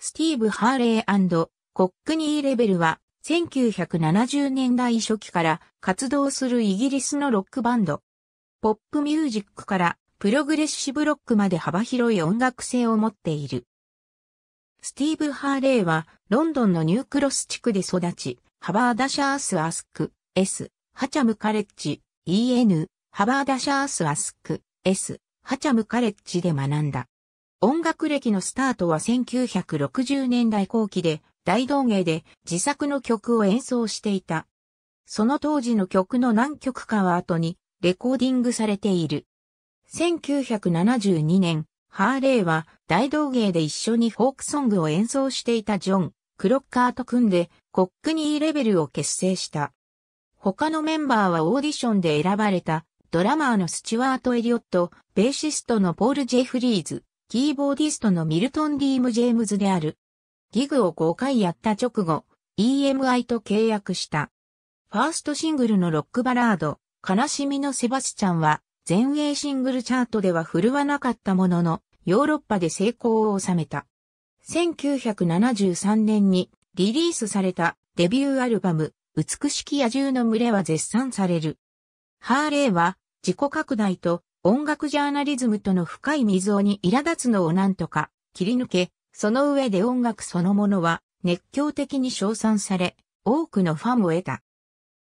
スティーブ・ハーレーコックニーレベルは1970年代初期から活動するイギリスのロックバンド。ポップミュージックからプログレッシブロックまで幅広い音楽性を持っている。スティーブ・ハーレーはロンドンのニュークロス地区で育ち、ハバーダシャース・アスク、S、ハチャムカレッジ、EN、ハバーダシャース・アスク、S、ハチャムカレッジで学んだ。音楽歴のスタートは1960年代後期で、大道芸で自作の曲を演奏していた。その当時の曲の何曲かは後にレコーディングされている。1972年、ハーレーは大道芸で一緒にフォークソングを演奏していたジョン・クロッカーと組んでコックニーレベルを結成した。他のメンバーはオーディションで選ばれたドラマーのスチュワート・エリオット、ベーシストのポール・ジェフリーズ、キーボーディストのミルトン・ディーム・ジェームズである。ギグを5回やった直後、EMI と契約した。ファーストシングルのロックバラード、悲しみのセバスチャンは、全英シングルチャートでは振るわなかったものの、ヨーロッパで成功を収めた。1973年にリリースされたデビューアルバム、美しき野獣の群れは絶賛される。ハーレーは自己拡大と音楽ジャーナリズムとの深い溝に苛立つのを何とか切り抜け、その上で音楽そのものは熱狂的に称賛され、多くのファンを得た。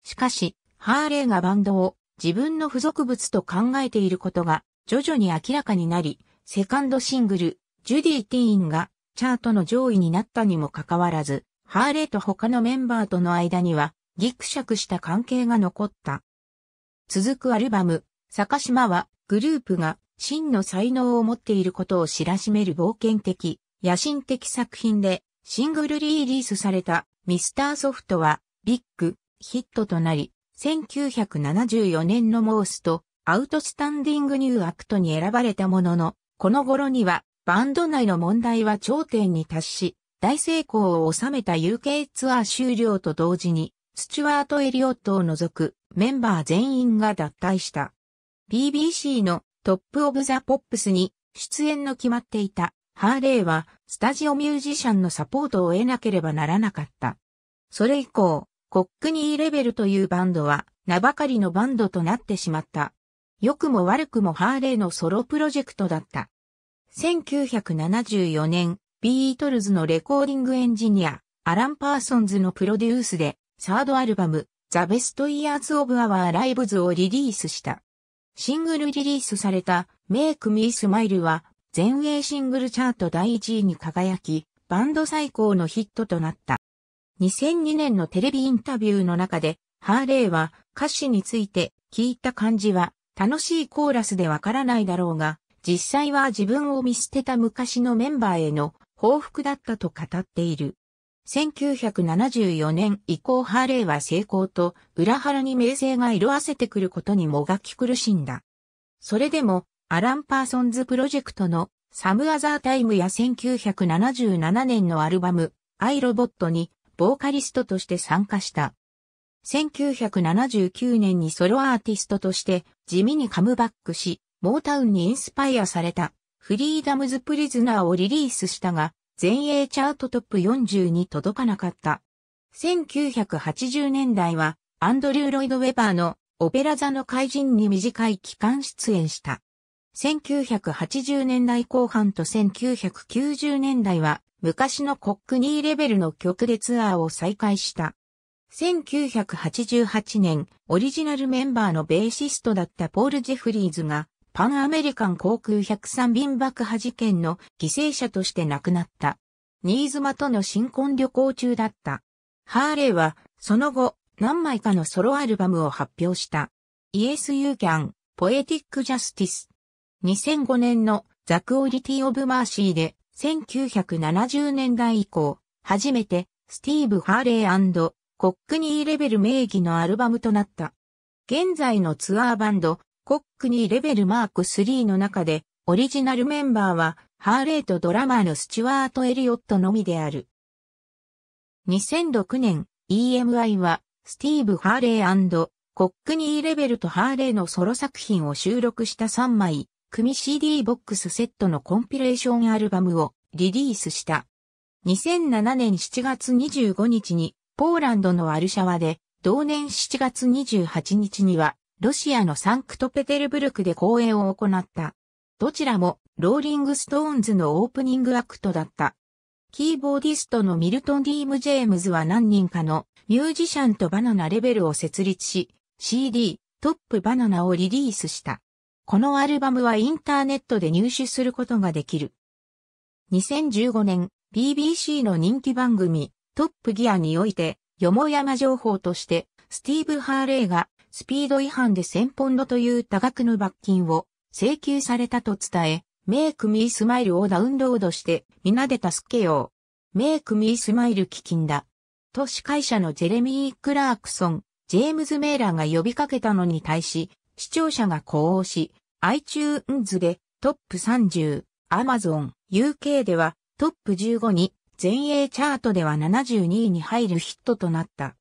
しかし、ハーレーがバンドを自分の付属物と考えていることが徐々に明らかになり、セカンドシングル、ジュディ・ティーンがチャートの上位になったにもかかわらず、ハーレーと他のメンバーとの間にはギクシャクした関係が残った。続くアルバム、坂島はグループが真の才能を持っていることを知らしめる冒険的、野心的作品で、シングルリリースされたミスターソフトはビッグヒットとなり、1974年のモースとアウトスタンディングニューアクトに選ばれたものの、この頃にはバンド内の問題は頂点に達し、大成功を収めた UK ツアー終了と同時に、スチュワート・エリオットを除くメンバー全員が脱退した。BBC のトップオブザポップスに出演の決まっていたハーレーはスタジオミュージシャンのサポートを得なければならなかった。それ以降、コックニーレベルというバンドは名ばかりのバンドとなってしまった。良くも悪くもハーレーのソロプロジェクトだった。1974年、ビートルズのレコーディングエンジニア、アラン・パーソンズのプロデュースで、サードアルバム、ザ・ベスト・イヤーズ・オブ・アワー・ライブズをリリースした。シングルリリースされた Make Me Smile は全英シングルチャート第1位に輝き、バンド最高のヒットとなった。2002年のテレビインタビューの中で、ハーレーは歌詞について聞いた感じは楽しいコーラスでわからないだろうが、実際は自分を見捨てた昔のメンバーへの報復だったと語っている。1974年以降ハーレーは成功と裏腹に名声が色あせてくることにもがき苦しんだ。それでも、アラン・パーソンズプロジェクトのサム・アザー・タイムや1977年のアルバム、アイ・ロボットにボーカリストとして参加した。1979年にソロアーティストとして地味にカムバックし、モータウンにインスパイアされたフリーダムズ・プリズナーをリリースしたが、全英チャートトップ40に届かなかった。1980年代は、アンドリュー・ロイド・ウェバーのオペラ座の怪人に短い期間出演した。1980年代後半と1990年代は、昔のコックニーレベルの曲でツアーを再開した。1988年、オリジナルメンバーのベーシストだったポール・ジェフリーズが、パンアメリカン航空103便爆破事件の犠牲者として亡くなった。新妻との新婚旅行中だった。ハーレーは、その後、何枚かのソロアルバムを発表した。イエス・ユー・キャン、ポエティック・ジャスティス。2005年のザクオリティオブマーシーで、1970年代以降、初めて、スティーブ・ハーレーコックニーレベル名義のアルバムとなった。現在のツアーバンド、コックニーレベルマーク3の中で、オリジナルメンバーは、ハーレーとドラマーのスチュワート・エリオットのみである。2006年、EMI は、スティーブ・ハーレーコックニーレベルとハーレーのソロ作品を収録した3枚、組 CD ボックスセットのコンピレーションアルバムをリリースした。2007年7月25日に、ポーランドのワルシャワで、同年7月28日には、ロシアのサンクトペテルブルクで公演を行った。どちらもローリングストーンズのオープニングアクトだった。キーボーディストのミルトン・ディーム・ジェームズは何人かのミュージシャンとバナナレベルを設立し、CD、トップバナナをリリースした。このアルバムはインターネットで入手することができる。2015年、BBC の人気番組、トップギアにおいて、よもやま情報として、スティーブ・ハーレイがスピード違反で1000ポンドという多額の罰金を請求されたと伝え、メイクミースマイルをダウンロードして、皆で助けよう。メイクミースマイル基金だ。都市会社のジェレミー・クラークソン、ジェームズ・メーラーが呼びかけたのに対し、視聴者が呼応し、iTunes でトップ30、Amazon、UK ではトップ15に、全英チャートでは72位に入るヒットとなった。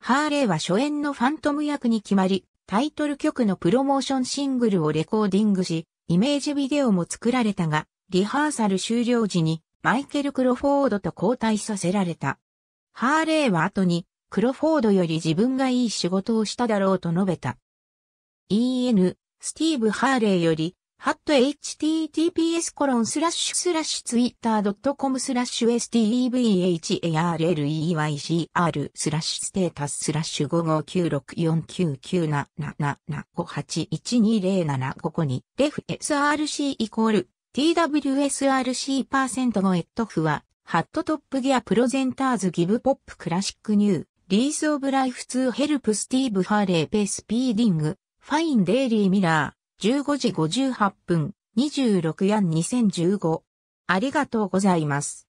ハーレーは初演のファントム役に決まり、タイトル曲のプロモーションシングルをレコーディングし、イメージビデオも作られたが、リハーサル終了時にマイケル・クロフォードと交代させられた。ハーレーは後に、クロフォードより自分がいい仕事をしただろうと述べた。E.N. スティーブ・ハーレーよりハット https コロンスラッシュスラッシュツイッタードットコムスラッシュ stevharleycr スラッシュステータススラッシュ55964997758120755レフ src イコール twsrc% のエットフはハットトップギアプロゼンターズギブポップクラシックニューリースオブライフ2ヘルプスティーブハーレーペースピーディングファインデイリーミラー15時58分、26ヤ2015。ありがとうございます。